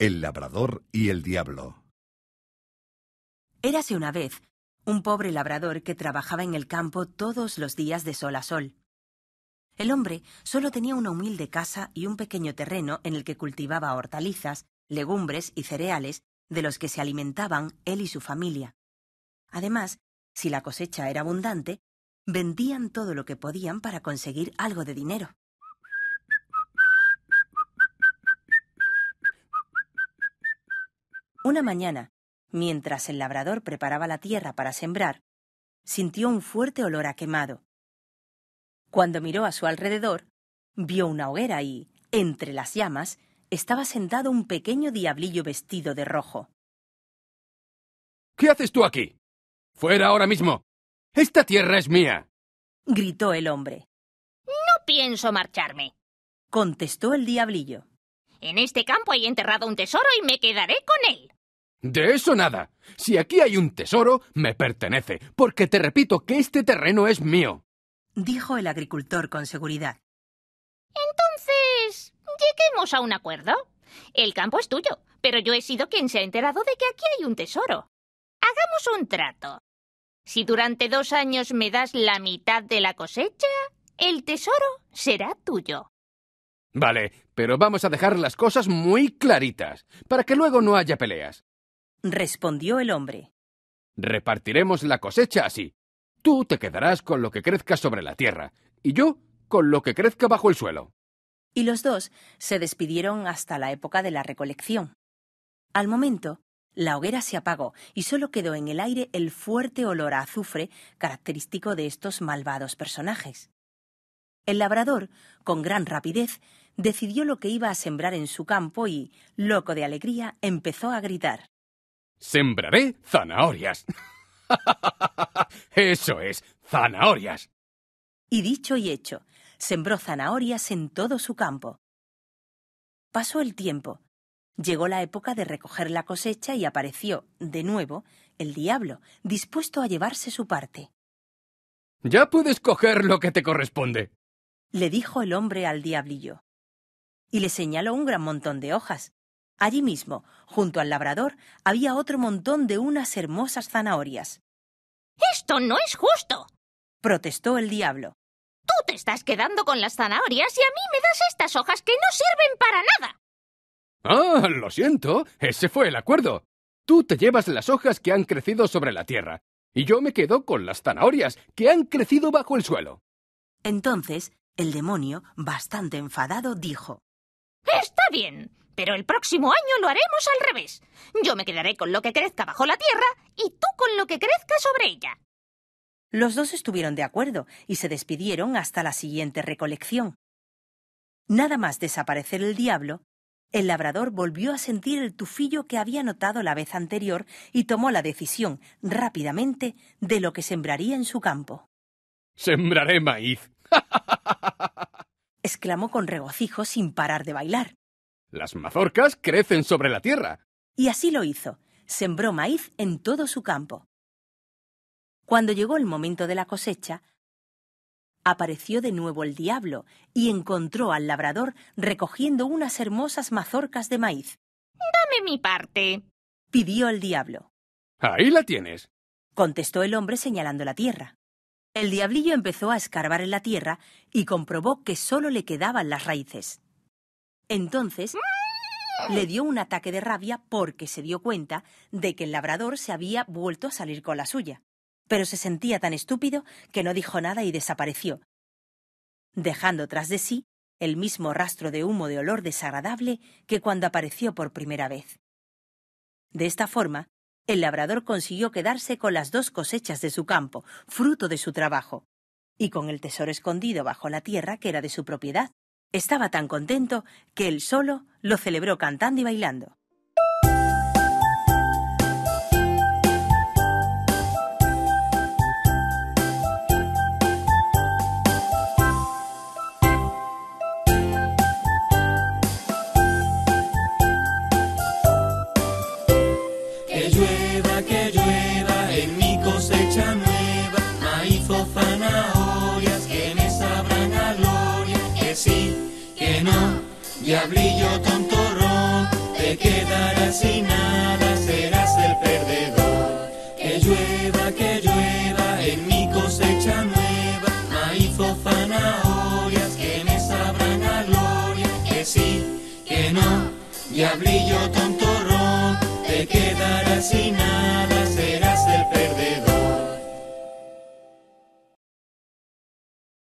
El labrador y el diablo. Érase una vez un pobre labrador que trabajaba en el campo todos los días de sol a sol. El hombre solo tenía una humilde casa y un pequeño terreno en el que cultivaba hortalizas, legumbres y cereales de los que se alimentaban él y su familia. Además, si la cosecha era abundante, vendían todo lo que podían para conseguir algo de dinero. Una mañana, mientras el labrador preparaba la tierra para sembrar, sintió un fuerte olor a quemado. Cuando miró a su alrededor, vio una hoguera y, entre las llamas, estaba sentado un pequeño diablillo vestido de rojo. ¿Qué haces tú aquí? Fuera ahora mismo. Esta tierra es mía. gritó el hombre. No pienso marcharme, contestó el diablillo. En este campo he enterrado un tesoro y me quedaré con él. De eso nada. Si aquí hay un tesoro, me pertenece, porque te repito que este terreno es mío. Dijo el agricultor con seguridad. Entonces, lleguemos a un acuerdo. El campo es tuyo, pero yo he sido quien se ha enterado de que aquí hay un tesoro. Hagamos un trato. Si durante dos años me das la mitad de la cosecha, el tesoro será tuyo. Vale, pero vamos a dejar las cosas muy claritas, para que luego no haya peleas. Respondió el hombre. Repartiremos la cosecha así. Tú te quedarás con lo que crezca sobre la tierra, y yo con lo que crezca bajo el suelo. Y los dos se despidieron hasta la época de la recolección. Al momento, la hoguera se apagó y solo quedó en el aire el fuerte olor a azufre característico de estos malvados personajes. El labrador, con gran rapidez, decidió lo que iba a sembrar en su campo y, loco de alegría, empezó a gritar. Sembraré zanahorias. Eso es, zanahorias. Y dicho y hecho, sembró zanahorias en todo su campo. Pasó el tiempo. Llegó la época de recoger la cosecha y apareció, de nuevo, el diablo, dispuesto a llevarse su parte. Ya puedes coger lo que te corresponde, le dijo el hombre al diablillo. Y le señaló un gran montón de hojas. Allí mismo, junto al labrador, había otro montón de unas hermosas zanahorias. Esto no es justo. protestó el diablo. Tú te estás quedando con las zanahorias y a mí me das estas hojas que no sirven para nada. Ah, lo siento. Ese fue el acuerdo. Tú te llevas las hojas que han crecido sobre la tierra, y yo me quedo con las zanahorias que han crecido bajo el suelo. Entonces, el demonio, bastante enfadado, dijo Está bien pero el próximo año lo haremos al revés. Yo me quedaré con lo que crezca bajo la tierra y tú con lo que crezca sobre ella. Los dos estuvieron de acuerdo y se despidieron hasta la siguiente recolección. Nada más desaparecer el diablo, el labrador volvió a sentir el tufillo que había notado la vez anterior y tomó la decisión rápidamente de lo que sembraría en su campo. Sembraré maíz. exclamó con regocijo sin parar de bailar. Las mazorcas crecen sobre la tierra. Y así lo hizo. Sembró maíz en todo su campo. Cuando llegó el momento de la cosecha, apareció de nuevo el diablo y encontró al labrador recogiendo unas hermosas mazorcas de maíz. Dame mi parte, pidió el diablo. Ahí la tienes, contestó el hombre señalando la tierra. El diablillo empezó a escarbar en la tierra y comprobó que solo le quedaban las raíces. Entonces le dio un ataque de rabia porque se dio cuenta de que el labrador se había vuelto a salir con la suya. Pero se sentía tan estúpido que no dijo nada y desapareció, dejando tras de sí el mismo rastro de humo de olor desagradable que cuando apareció por primera vez. De esta forma, el labrador consiguió quedarse con las dos cosechas de su campo, fruto de su trabajo, y con el tesoro escondido bajo la tierra que era de su propiedad, estaba tan contento que él solo lo celebró cantando y bailando. que no, diablillo tontorrón, te quedarás sin nada, serás el perdedor. Que llueva, que llueva, en mi cosecha nueva, maíz o zanahorias que me sabrán a gloria. Que sí, que no, diablillo tontorrón, te quedarás sin nada, serás el perdedor.